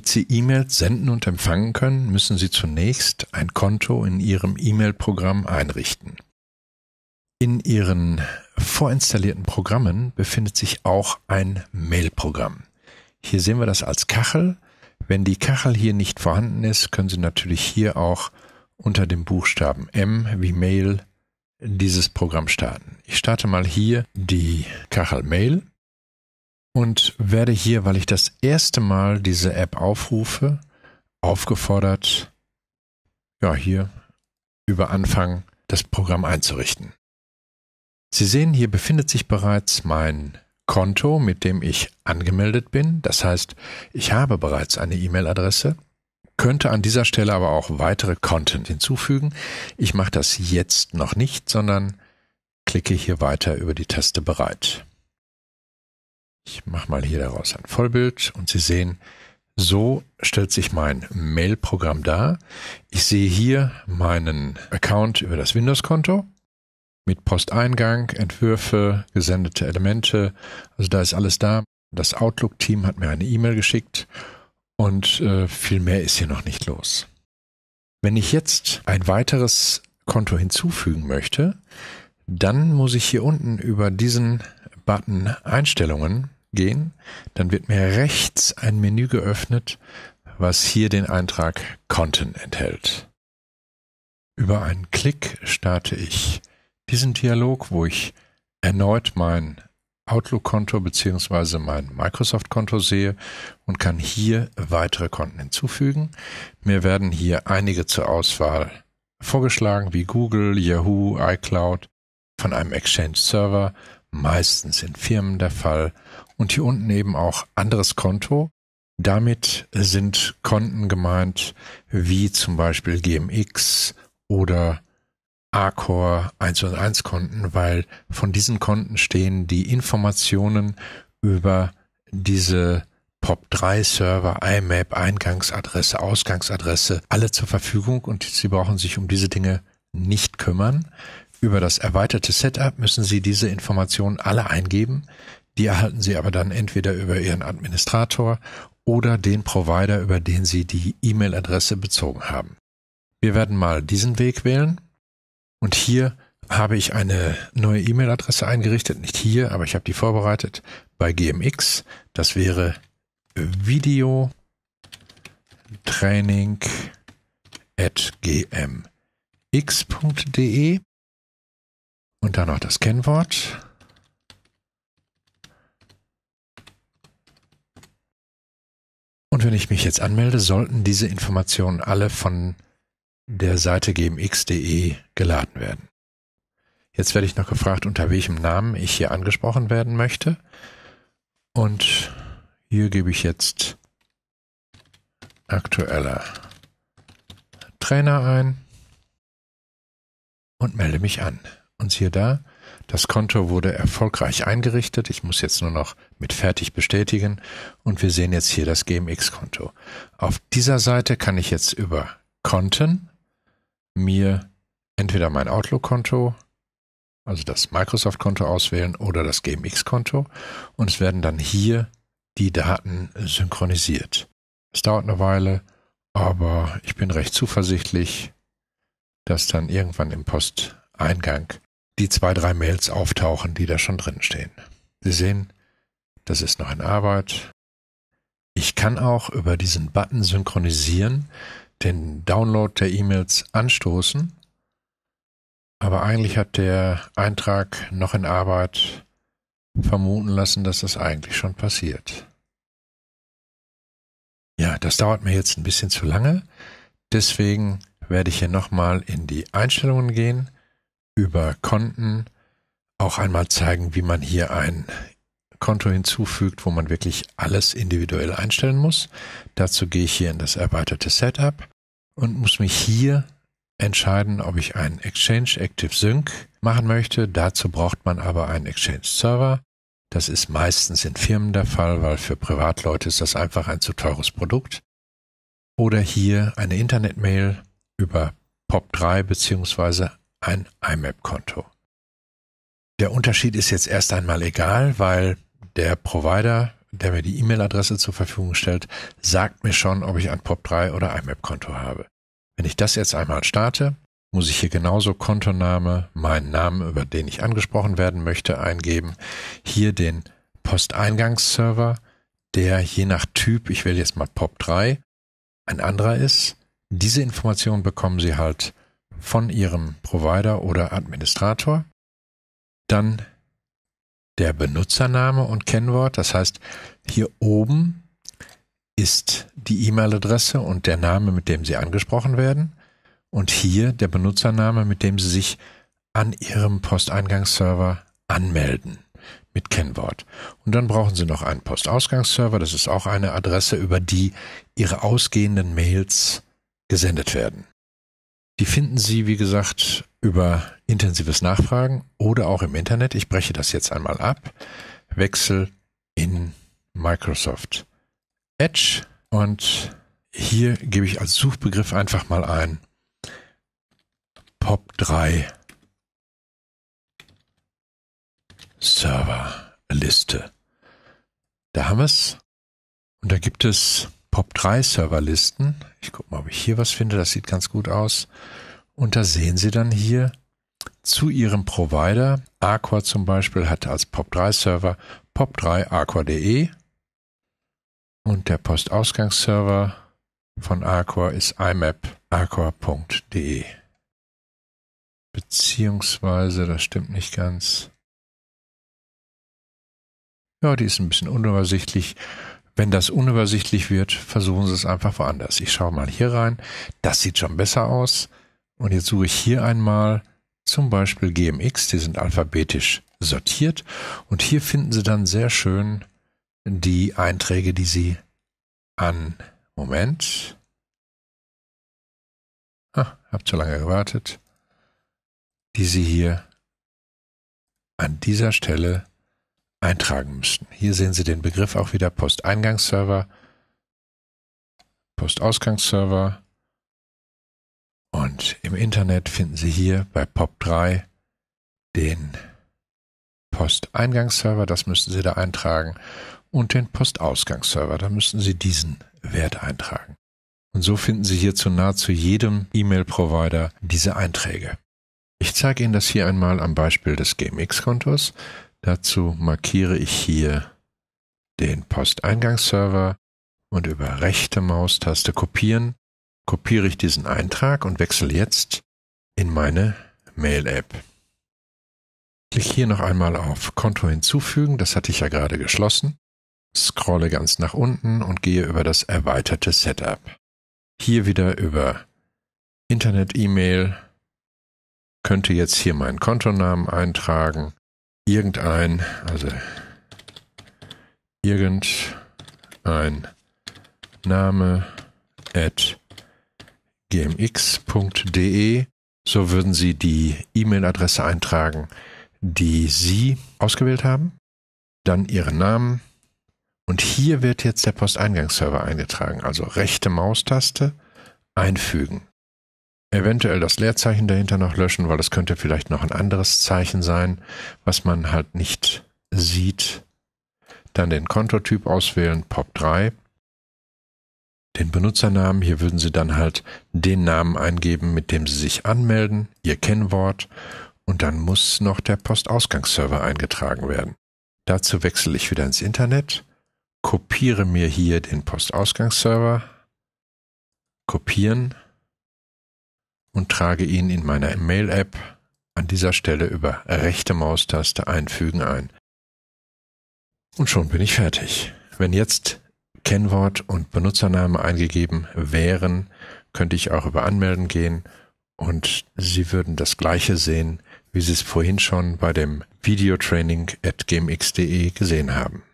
Damit Sie E-Mails senden und empfangen können, müssen Sie zunächst ein Konto in Ihrem E-Mail-Programm einrichten. In Ihren vorinstallierten Programmen befindet sich auch ein Mail-Programm. Hier sehen wir das als Kachel. Wenn die Kachel hier nicht vorhanden ist, können Sie natürlich hier auch unter dem Buchstaben M wie Mail dieses Programm starten. Ich starte mal hier die Kachel Mail und werde hier, weil ich das erste Mal diese App aufrufe, aufgefordert, ja, hier über Anfang das Programm einzurichten. Sie sehen, hier befindet sich bereits mein Konto, mit dem ich angemeldet bin. Das heißt, ich habe bereits eine E-Mail-Adresse, könnte an dieser Stelle aber auch weitere Content hinzufügen. Ich mache das jetzt noch nicht, sondern klicke hier weiter über die Taste bereit. Ich mache mal hier daraus ein Vollbild und Sie sehen, so stellt sich mein Mail-Programm dar. Ich sehe hier meinen Account über das Windows-Konto mit Posteingang, Entwürfe, gesendete Elemente. Also da ist alles da. Das Outlook-Team hat mir eine E-Mail geschickt und äh, viel mehr ist hier noch nicht los. Wenn ich jetzt ein weiteres Konto hinzufügen möchte, dann muss ich hier unten über diesen Button Einstellungen gehen, dann wird mir rechts ein Menü geöffnet, was hier den Eintrag Konten enthält. Über einen Klick starte ich diesen Dialog, wo ich erneut mein Outlook-Konto bzw. mein Microsoft-Konto sehe und kann hier weitere Konten hinzufügen. Mir werden hier einige zur Auswahl vorgeschlagen, wie Google, Yahoo, iCloud, von einem Exchange-Server, meistens in Firmen der Fall, und hier unten eben auch anderes Konto. Damit sind Konten gemeint, wie zum Beispiel GMX oder Arcor 111 Konten, weil von diesen Konten stehen die Informationen über diese POP3-Server, IMAP, Eingangsadresse, Ausgangsadresse, alle zur Verfügung und Sie brauchen sich um diese Dinge nicht kümmern. Über das erweiterte Setup müssen Sie diese Informationen alle eingeben, die erhalten Sie aber dann entweder über Ihren Administrator oder den Provider, über den Sie die E-Mail-Adresse bezogen haben. Wir werden mal diesen Weg wählen und hier habe ich eine neue E-Mail-Adresse eingerichtet, nicht hier, aber ich habe die vorbereitet bei GMX. Das wäre Video Training at gmx.de und dann noch das Kennwort Und wenn ich mich jetzt anmelde, sollten diese Informationen alle von der Seite gmx.de geladen werden. Jetzt werde ich noch gefragt, unter welchem Namen ich hier angesprochen werden möchte. Und hier gebe ich jetzt aktueller Trainer ein und melde mich an. Und siehe da, das Konto wurde erfolgreich eingerichtet. Ich muss jetzt nur noch mit fertig bestätigen und wir sehen jetzt hier das GMX-Konto. Auf dieser Seite kann ich jetzt über Konten mir entweder mein Outlook-Konto, also das Microsoft-Konto auswählen oder das GMX-Konto und es werden dann hier die Daten synchronisiert. Es dauert eine Weile, aber ich bin recht zuversichtlich, dass dann irgendwann im Posteingang die zwei, drei Mails auftauchen, die da schon drin stehen. Sie sehen, das ist noch in Arbeit. Ich kann auch über diesen Button synchronisieren, den Download der E-Mails anstoßen. Aber eigentlich hat der Eintrag noch in Arbeit vermuten lassen, dass das eigentlich schon passiert. Ja, das dauert mir jetzt ein bisschen zu lange. Deswegen werde ich hier nochmal in die Einstellungen gehen über Konten auch einmal zeigen, wie man hier ein Konto hinzufügt, wo man wirklich alles individuell einstellen muss. Dazu gehe ich hier in das erweiterte Setup und muss mich hier entscheiden, ob ich einen Exchange Active Sync machen möchte. Dazu braucht man aber einen Exchange Server. Das ist meistens in Firmen der Fall, weil für Privatleute ist das einfach ein zu teures Produkt. Oder hier eine Internet-Mail über POP3 bzw ein IMAP-Konto. Der Unterschied ist jetzt erst einmal egal, weil der Provider, der mir die E-Mail-Adresse zur Verfügung stellt, sagt mir schon, ob ich ein POP3 oder IMAP-Konto habe. Wenn ich das jetzt einmal starte, muss ich hier genauso Kontoname, meinen Namen, über den ich angesprochen werden möchte, eingeben, hier den Posteingangsserver, der je nach Typ, ich wähle jetzt mal POP3, ein anderer ist. Diese Informationen bekommen Sie halt von Ihrem Provider oder Administrator. Dann der Benutzername und Kennwort. Das heißt, hier oben ist die E-Mail-Adresse und der Name, mit dem Sie angesprochen werden. Und hier der Benutzername, mit dem Sie sich an Ihrem Posteingangsserver anmelden mit Kennwort. Und dann brauchen Sie noch einen Postausgangsserver. Das ist auch eine Adresse, über die Ihre ausgehenden Mails gesendet werden. Die finden Sie, wie gesagt, über intensives Nachfragen oder auch im Internet. Ich breche das jetzt einmal ab. Wechsel in Microsoft Edge und hier gebe ich als Suchbegriff einfach mal ein POP3 Server Liste. Da haben wir es. Und da gibt es POP3-Serverlisten. Ich gucke mal, ob ich hier was finde. Das sieht ganz gut aus. Und da sehen Sie dann hier zu Ihrem Provider. Aqua zum Beispiel hat als POP3-Server pop3aqua.de und der Postausgangsserver von Aqua ist imap.aqua.de. Beziehungsweise, das stimmt nicht ganz. Ja, die ist ein bisschen unübersichtlich. Wenn das unübersichtlich wird, versuchen Sie es einfach woanders. Ich schaue mal hier rein. Das sieht schon besser aus. Und jetzt suche ich hier einmal zum Beispiel GMX. Die sind alphabetisch sortiert. Und hier finden Sie dann sehr schön die Einträge, die Sie an. Moment. Ah, hab zu lange gewartet. Die Sie hier an dieser Stelle eintragen müssten. Hier sehen Sie den Begriff auch wieder Posteingangsserver, Postausgangsserver und im Internet finden Sie hier bei POP3 den Posteingangsserver, das müssten Sie da eintragen und den Postausgangsserver, da müssten Sie diesen Wert eintragen. Und so finden Sie hier zu nahezu jedem E-Mail-Provider diese Einträge. Ich zeige Ihnen das hier einmal am Beispiel des GMX-Kontos. Dazu markiere ich hier den Posteingangsserver und über rechte Maustaste kopieren kopiere ich diesen Eintrag und wechsle jetzt in meine Mail-App. Klicke hier noch einmal auf Konto hinzufügen, das hatte ich ja gerade geschlossen. Scrolle ganz nach unten und gehe über das erweiterte Setup. Hier wieder über Internet-E-Mail, könnte jetzt hier meinen Kontonamen eintragen irgendein, also irgendein Name at gmx.de. So würden Sie die E-Mail-Adresse eintragen, die Sie ausgewählt haben, dann Ihren Namen und hier wird jetzt der Posteingangsserver eingetragen, also rechte Maustaste einfügen eventuell das Leerzeichen dahinter noch löschen, weil das könnte vielleicht noch ein anderes Zeichen sein, was man halt nicht sieht. Dann den Kontotyp auswählen, POP3. Den Benutzernamen, hier würden Sie dann halt den Namen eingeben, mit dem Sie sich anmelden, Ihr Kennwort und dann muss noch der Postausgangsserver eingetragen werden. Dazu wechsle ich wieder ins Internet, kopiere mir hier den Postausgangsserver, kopieren, und trage ihn in meiner Mail-App an dieser Stelle über rechte Maustaste einfügen ein. Und schon bin ich fertig. Wenn jetzt Kennwort und Benutzername eingegeben wären, könnte ich auch über Anmelden gehen und Sie würden das gleiche sehen, wie Sie es vorhin schon bei dem Videotraining at gmx.de gesehen haben.